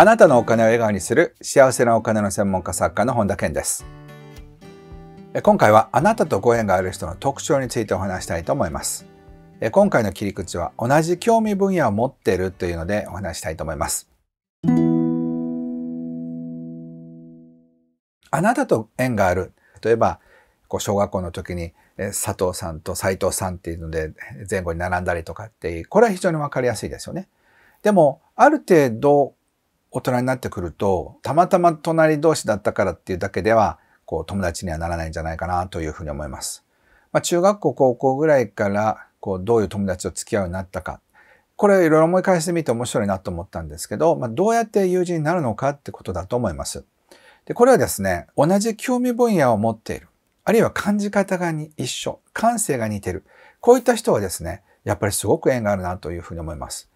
あなたのお金を笑顔にする幸せなお金の専門家作家の本田健です。今回はあなたとご縁がある人の特徴についてお話したいと思います。今回の切り口は同じ興味分野を持っているというのでお話したいと思います。あなたと縁がある。例えば、こう小学校の時に佐藤さんと斎藤さんっていうので前後に並んだりとかっていう、これは非常にわかりやすいですよね。でも、ある程度大人になってくると、たまたま隣同士だったからっていうだけでは、こう友達にはならないんじゃないかなというふうに思います。まあ、中学校、高校ぐらいから、こう、どういう友達と付き合うようになったか。これいろいろ思い返してみて面白いなと思ったんですけど、まあ、どうやって友人になるのかってことだと思います。で、これはですね、同じ興味分野を持っている。あるいは感じ方が一緒。感性が似てる。こういった人はですね、やっぱりすごく縁があるなというふうに思います。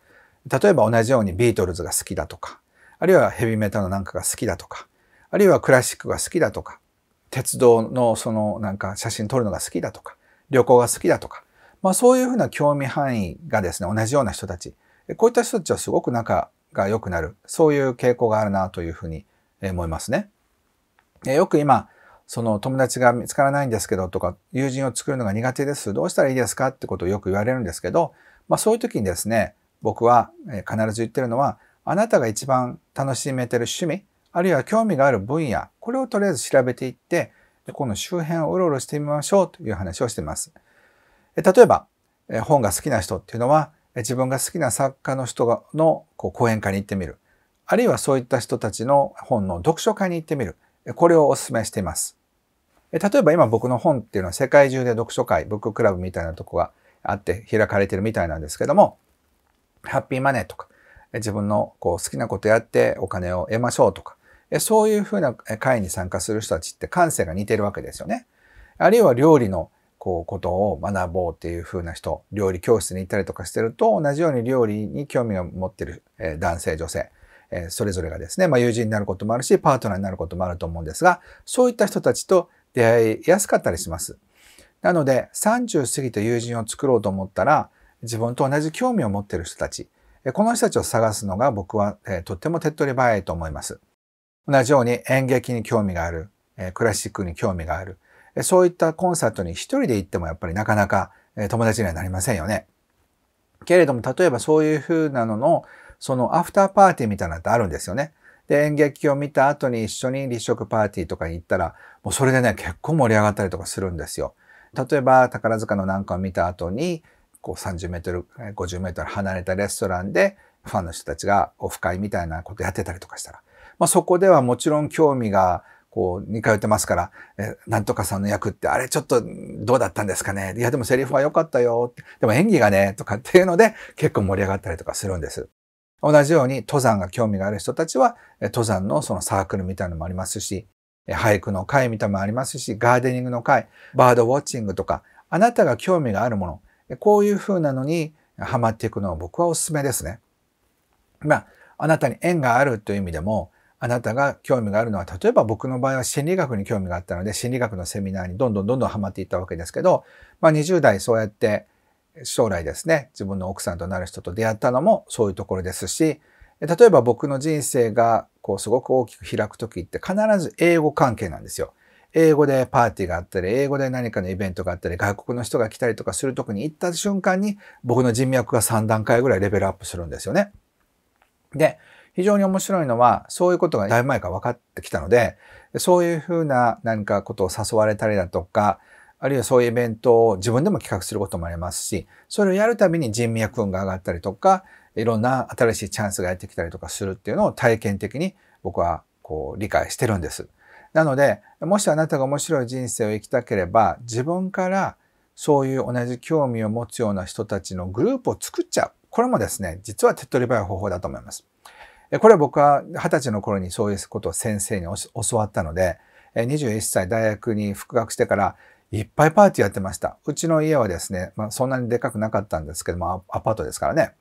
例えば同じようにビートルズが好きだとか、あるいはヘビメタのなんかが好きだとか、あるいはクラシックが好きだとか、鉄道のそのなんか写真撮るのが好きだとか、旅行が好きだとか、まあそういうふうな興味範囲がですね、同じような人たち、こういった人たちはすごく仲が良くなる、そういう傾向があるなというふうに思いますね。よく今、その友達が見つからないんですけどとか、友人を作るのが苦手です。どうしたらいいですかってことをよく言われるんですけど、まあそういう時にですね、僕は必ず言ってるのは、あなたが一番楽しめてる趣味、あるいは興味がある分野、これをとりあえず調べていって、この周辺をうろうろしてみましょうという話をしています。例えば、本が好きな人っていうのは、自分が好きな作家の人の講演会に行ってみる。あるいはそういった人たちの本の読書会に行ってみる。これをお勧めしています。例えば今僕の本っていうのは世界中で読書会、ブッククラブみたいなとこがあって開かれてるみたいなんですけども、ハッピーマネーとか、自分のこう好きなことやってお金を得ましょうとか、そういうふうな会に参加する人たちって感性が似てるわけですよね。あるいは料理のこうことを学ぼうっていう風な人、料理教室に行ったりとかしてると、同じように料理に興味を持ってる男性、女性、それぞれがですね、まあ、友人になることもあるし、パートナーになることもあると思うんですが、そういった人たちと出会いやすかったりします。なので、30過ぎて友人を作ろうと思ったら、自分と同じ興味を持ってる人たち、この人たちを探すのが僕はとっても手っ取り早いと思います。同じように演劇に興味がある、クラシックに興味がある、そういったコンサートに一人で行ってもやっぱりなかなか友達にはなりませんよね。けれども例えばそういう風なののそのアフターパーティーみたいなのってあるんですよね。で、演劇を見た後に一緒に立食パーティーとかに行ったら、もうそれでね、結構盛り上がったりとかするんですよ。例えば、宝塚のなんかを見た後に、こう30メートル、50メートル離れたレストランでファンの人たちがオフ会みたいなことやってたりとかしたら、まあ、そこではもちろん興味がこう、似通ってますから、え、なんとかさんの役って、あれちょっとどうだったんですかねいや、でもセリフは良かったよでも演技がね、とかっていうので、結構盛り上がったりとかするんです。同じように、登山が興味がある人たちは、登山のそのサークルみたいのもありますし、俳句の会みたいのもありますし、ガーデニングの会、バードウォッチングとか、あなたが興味があるもの、こういう風なのにハマっていくのは僕はおすすめですね。まあ、あなたに縁があるという意味でも、あなたが興味があるのは、例えば僕の場合は心理学に興味があったので、心理学のセミナーにどんどんどんどんハマっていったわけですけど、まあ、20代そうやって将来ですね、自分の奥さんとなる人と出会ったのもそういうところですし、例えば僕の人生がこうすごく大きく開く時って必ず英語関係なんですよ。英語でパーティーがあったり、英語で何かのイベントがあったり、外国の人が来たりとかするとに行った瞬間に、僕の人脈が3段階ぐらいレベルアップするんですよね。で、非常に面白いのは、そういうことがだいぶ前から分かってきたので、そういうふうな何かことを誘われたりだとか、あるいはそういうイベントを自分でも企画することもありますし、それをやるたびに人脈運が上がったりとか、いろんな新しいチャンスがやってきたりとかするっていうのを体験的に僕はこう理解してるんです。なので、もしあなたが面白い人生を生きたければ、自分からそういう同じ興味を持つような人たちのグループを作っちゃう。これもですね、実は手っ取り早い方法だと思います。これは僕は二十歳の頃にそういうことを先生に教わったので、21歳大学に復学してからいっぱいパーティーやってました。うちの家はですね、まあ、そんなにでかくなかったんですけども、アパートですからね。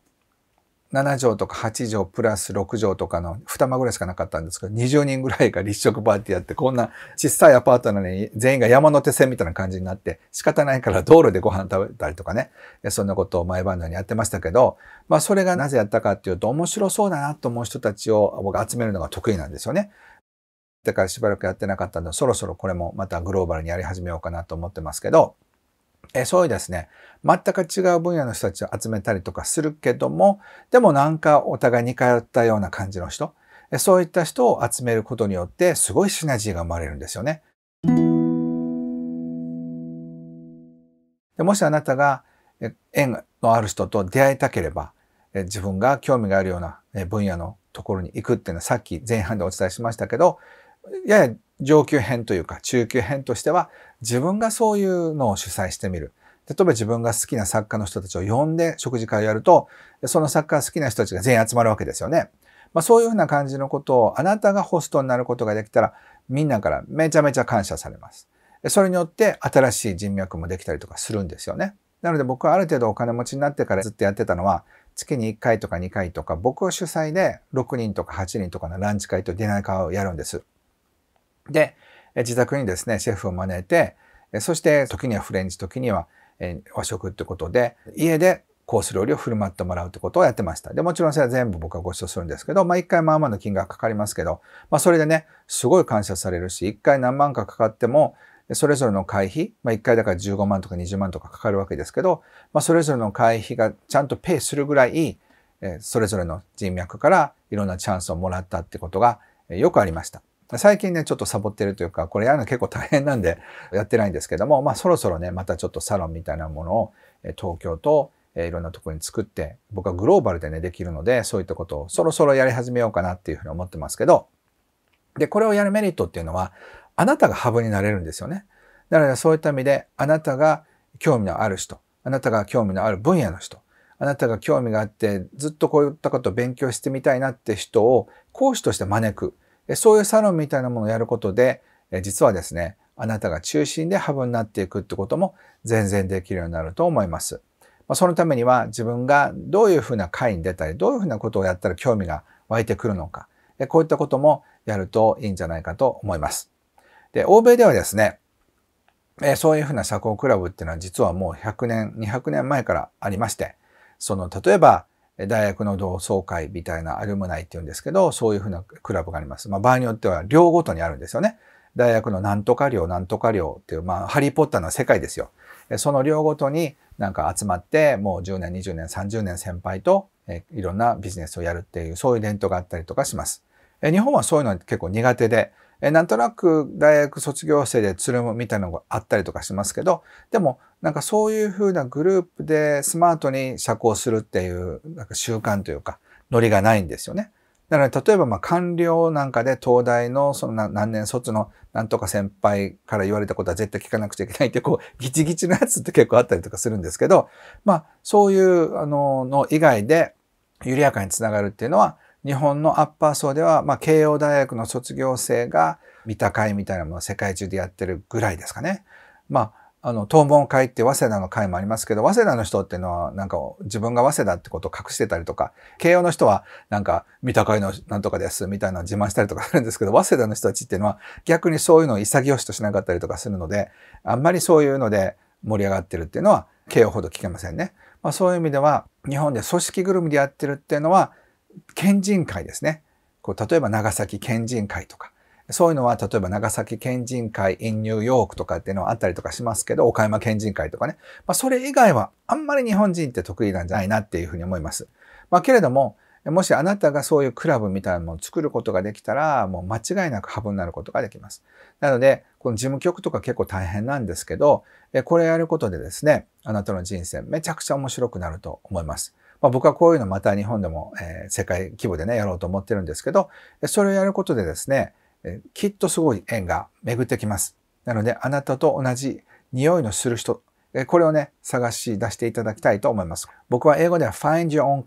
7畳とか8畳プラス6畳とかの2間ぐらいしかなかったんですけど、20人ぐらいが立食パーティーやって、こんな小さいアパートなのに全員が山手線みたいな感じになって、仕方ないから道路でご飯食べたりとかね、そんなことを毎晩のようにやってましたけど、まあそれがなぜやったかっていうと、面白そうだなと思う人たちを僕集めるのが得意なんですよね。だからしばらくやってなかったんで、そろそろこれもまたグローバルにやり始めようかなと思ってますけど、えそういうですね、全く違う分野の人たちを集めたりとかするけども、でもなんかお互い似通ったような感じの人、そういった人を集めることによってすごいシナジーが生まれるんですよね。でもしあなたが縁のある人と出会いたければ、自分が興味があるような分野のところに行くっていうのはさっき前半でお伝えしましたけど、やや上級編というか中級編としては自分がそういうのを主催してみる。例えば自分が好きな作家の人たちを呼んで食事会をやると、その作家好きな人たちが全員集まるわけですよね。まあ、そういうふうな感じのことをあなたがホストになることができたらみんなからめちゃめちゃ感謝されます。それによって新しい人脈もできたりとかするんですよね。なので僕はある程度お金持ちになってからずっとやってたのは月に1回とか2回とか僕は主催で6人とか8人とかのランチ会とディナー会をやるんです。で、自宅にですね、シェフを招いて、そして時にはフレンチ、時には和食ってことで、家でコース料理を振る舞ってもらうってことをやってました。で、もちろんそれは全部僕はご馳走するんですけど、まあ一回まあまあの金額かかりますけど、まあそれでね、すごい感謝されるし、一回何万かかかっても、それぞれの会費、まあ一回だから15万とか20万とかかかるわけですけど、まあそれぞれの会費がちゃんとペイするぐらい、それぞれの人脈からいろんなチャンスをもらったってことがよくありました。最近ね、ちょっとサボってるというか、これやるの結構大変なんでやってないんですけども、まあそろそろね、またちょっとサロンみたいなものを東京といろんなとこに作って、僕はグローバルでね、できるので、そういったことをそろそろやり始めようかなっていうふうに思ってますけど、で、これをやるメリットっていうのは、あなたがハブになれるんですよね。だからそういった意味で、あなたが興味のある人、あなたが興味のある分野の人、あなたが興味があって、ずっとこういったことを勉強してみたいなって人を講師として招く。そういうサロンみたいなものをやることで、実はですね、あなたが中心でハブになっていくってことも全然できるようになると思います。まそのためには自分がどういうふうな会に出たり、どういうふうなことをやったら興味が湧いてくるのか、こういったこともやるといいんじゃないかと思います。で、欧米ではですね、そういうふうな社交クラブっていうのは実はもう100年、200年前からありまして、その例えば大学の同窓会みたいなアルムナイって言うんですけど、そういうふうなクラブがあります。まあ、場合によっては寮ごとにあるんですよね。大学のなんとか寮、なんとか寮っていう、まあ、ハリーポッターの世界ですよ。その寮ごとになんか集まって、もう10年、20年、30年先輩といろんなビジネスをやるっていう、そういう伝統があったりとかします。日本はそういうのは結構苦手で、えなんとなく大学卒業生でつるむみたいなのがあったりとかしますけど、でもなんかそういうふうなグループでスマートに社交するっていうなんか習慣というか、ノリがないんですよね。なので、例えば、ま官僚なんかで東大のその何年卒のなんとか先輩から言われたことは絶対聞かなくちゃいけないってこう、ギチギチのやつって結構あったりとかするんですけど、まあ、そういう、あの、の以外で緩やかにつながるっていうのは、日本のアッパー層では、まあ、慶応大学の卒業生が見た会みたいなものを世界中でやってるぐらいですかね。まあ、あの、東門会って早稲田の会もありますけど、早稲田の人っていうのは、なんか自分が早稲田ってことを隠してたりとか、慶応の人はなんか見た会のなんとかですみたいなのを自慢したりとかするんですけど、早稲田の人たちっていうのは逆にそういうのを潔しとしなかったりとかするので、あんまりそういうので盛り上がってるっていうのは、慶応ほど聞けませんね。まあ、そういう意味では、日本で組織ぐるみでやってるっていうのは、県人会ですね。こう例えば長崎県人会とか、そういうのは例えば長崎県人会 in ニューヨークとかっていうのはあったりとかしますけど、岡山県人会とかね。まあ、それ以外はあんまり日本人って得意なんじゃないなっていうふうに思います。まあ、けれども、もしあなたがそういうクラブみたいなものを作ることができたら、もう間違いなくハブになることができます。なので、この事務局とか結構大変なんですけど、これやることでですね、あなたの人生めちゃくちゃ面白くなると思います。まあ、僕はこういうのまた日本でも、えー、世界規模でね、やろうと思ってるんですけど、それをやることでですね、えー、きっとすごい縁が巡ってきます。なので、あなたと同じ匂いのする人、えこれをね、探し出していただきたいと思います。僕は英語では find your own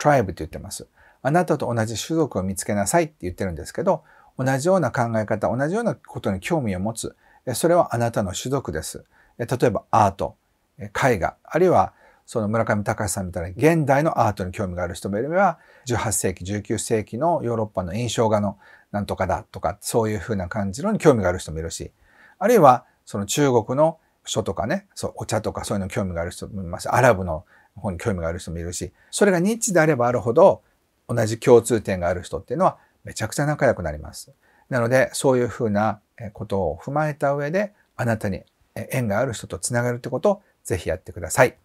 tribe って言ってます。あなたと同じ種族を見つけなさいって言ってるんですけど、同じような考え方、同じようなことに興味を持つ。それはあなたの種族です。例えばアート、絵画、あるいはその村上隆さんみたいな現代のアートに興味がある人もいれば、18世紀、19世紀のヨーロッパの印象画のなんとかだとか、そういうふうな感じのに興味がある人もいるし、あるいはその中国の書とかね、そうお茶とかそういうの興味がある人もいますアラブの方に興味がある人もいるし、それがニッチであればあるほど、同じ共通点がある人っていうのはめちゃくちゃ仲良くなります。なので、そういうふうなことを踏まえた上で、あなたに縁がある人とつながるってことをぜひやってください。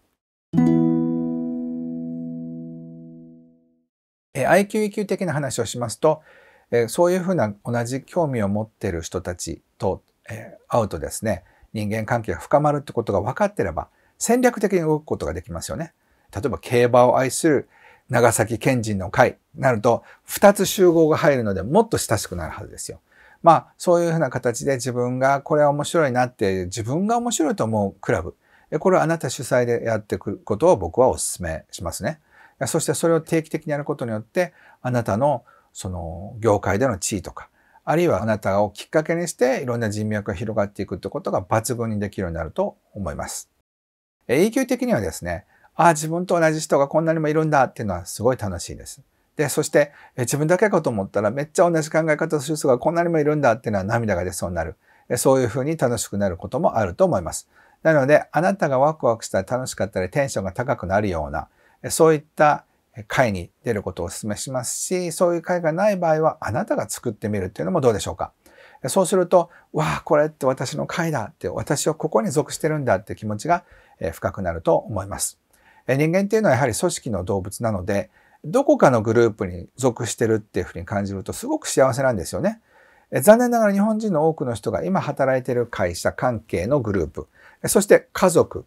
IQ、EQ 的な話をしますと、そういうふうな同じ興味を持ってる人たちと会うとですね、人間関係が深まるってことが分かってれば、戦略的に動くことができますよね。例えば競馬を愛する長崎県人の会なると、2つ集合が入るのでもっと親しくなるはずですよ。まあ、そういうふうな形で自分がこれは面白いなって、自分が面白いと思うクラブ。これはあなた主催でやっていくことを僕はお勧めしますね。そしてそれを定期的にやることによってあなたのその業界での地位とかあるいはあなたをきっかけにしていろんな人脈が広がっていくってことが抜群にできるようになると思います。永久的にはですね、ああ、自分と同じ人がこんなにもいるんだっていうのはすごい楽しいです。で、そして、え自分だけかと思ったらめっちゃ同じ考え方をする人がこんなにもいるんだっていうのは涙が出そうになる。そういうふうに楽しくなることもあると思います。なので、あなたがワクワクしたら楽しかったりテンションが高くなるような、そういった会に出ることをお勧めしますし、そういう会がない場合は、あなたが作ってみるっていうのもどうでしょうか。そうすると、わあ、これって私の会だって、私はここに属してるんだって気持ちが深くなると思います。人間っていうのはやはり組織の動物なので、どこかのグループに属してるっていうふうに感じるとすごく幸せなんですよね。残念ながら日本人の多くの人が今働いている会社関係のグループ、そして家族、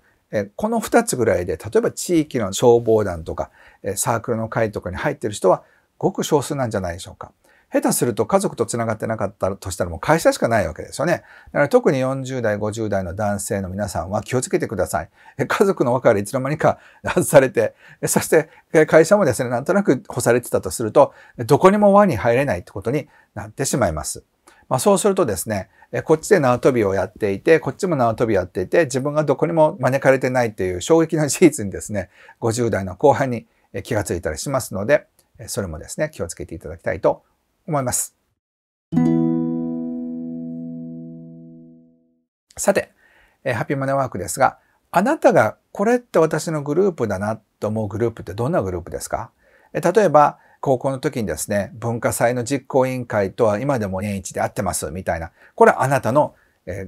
この二つぐらいで、例えば地域の消防団とか、サークルの会とかに入っている人は、ごく少数なんじゃないでしょうか。下手すると家族と繋がってなかったとしたらもう会社しかないわけですよね。だから特に40代、50代の男性の皆さんは気をつけてください。家族の輪からいつの間にか外されて、そして会社もですね、なんとなく干されてたとすると、どこにも輪に入れないってことになってしまいます。まあ、そうするとですね、こっちで縄跳びをやっていて、こっちも縄跳びやっていて、自分がどこにも招かれてないっていう衝撃の事実にですね、50代の後半に気がついたりしますので、それもですね、気をつけていただきたいと思います。さて、ハッピーマネーワークですが、あなたがこれって私のグループだなと思うグループってどんなグループですか例えば、高校の時にですね、文化祭の実行委員会とは今でも年一で会ってますみたいな、これはあなたの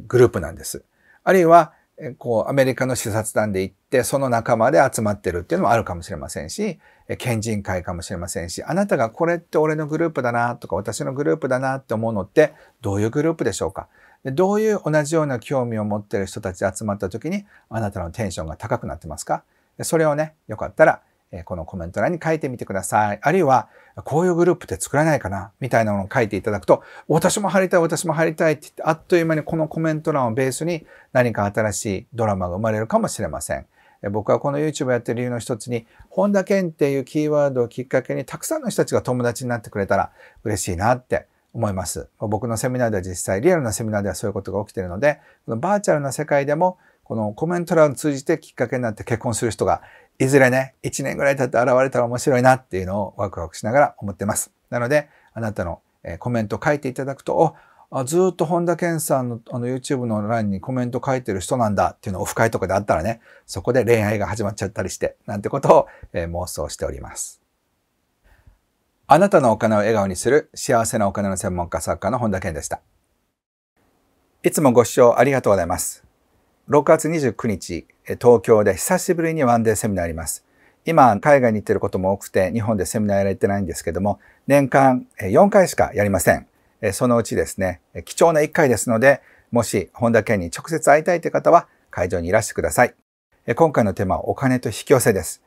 グループなんです。あるいは、こう、アメリカの視察団で行って、その仲間で集まってるっていうのもあるかもしれませんし、県人会かもしれませんし、あなたがこれって俺のグループだなとか、私のグループだなって思うのって、どういうグループでしょうかどういう同じような興味を持ってる人たち集まった時に、あなたのテンションが高くなってますかそれをね、よかったら、このコメント欄に書いてみてください。あるいは、こういうグループって作らないかなみたいなものを書いていただくと、私も入りたい、私も入りたいって言って、あっという間にこのコメント欄をベースに何か新しいドラマが生まれるかもしれません。僕はこの YouTube やってる理由の一つに、本田健っていうキーワードをきっかけにたくさんの人たちが友達になってくれたら嬉しいなって思います。僕のセミナーでは実際、リアルなセミナーではそういうことが起きているので、このバーチャルな世界でも、このコメント欄を通じてきっかけになって結婚する人がいずれね、1年ぐらい経って現れたら面白いなっていうのをワクワクしながら思ってます。なので、あなたのコメント書いていただくと、あずっと本田健さんのあの YouTube の欄にコメント書いてる人なんだっていうのをオフ会とかであったらね、そこで恋愛が始まっちゃったりして、なんてことを、えー、妄想しております。あなたのお金を笑顔にする幸せなお金の専門家作家の本田健でした。いつもご視聴ありがとうございます。6月29日、東京で久しぶりにワンデーセミナーあります。今、海外に行ってることも多くて、日本でセミナーやられてないんですけども、年間4回しかやりません。そのうちですね、貴重な1回ですので、もし本田健に直接会いたいという方は会場にいらしてください。今回のテーマはお金と引き寄せです。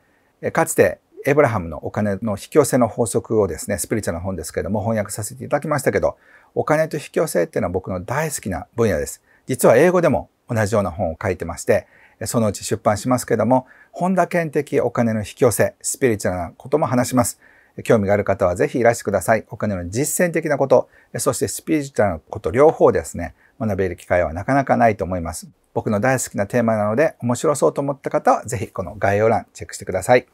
かつてエブラハムのお金の引き寄せの法則をですね、スピリチュアル本ですけども翻訳させていただきましたけど、お金と引き寄せっていうのは僕の大好きな分野です。実は英語でも同じような本を書いてまして、そのうち出版しますけども、本田健的お金の引き寄せ、スピリチュアルなことも話します。興味がある方はぜひいらしてください。お金の実践的なこと、そしてスピリチュアルなこと両方ですね、学べる機会はなかなかないと思います。僕の大好きなテーマなので面白そうと思った方はぜひこの概要欄チェックしてください。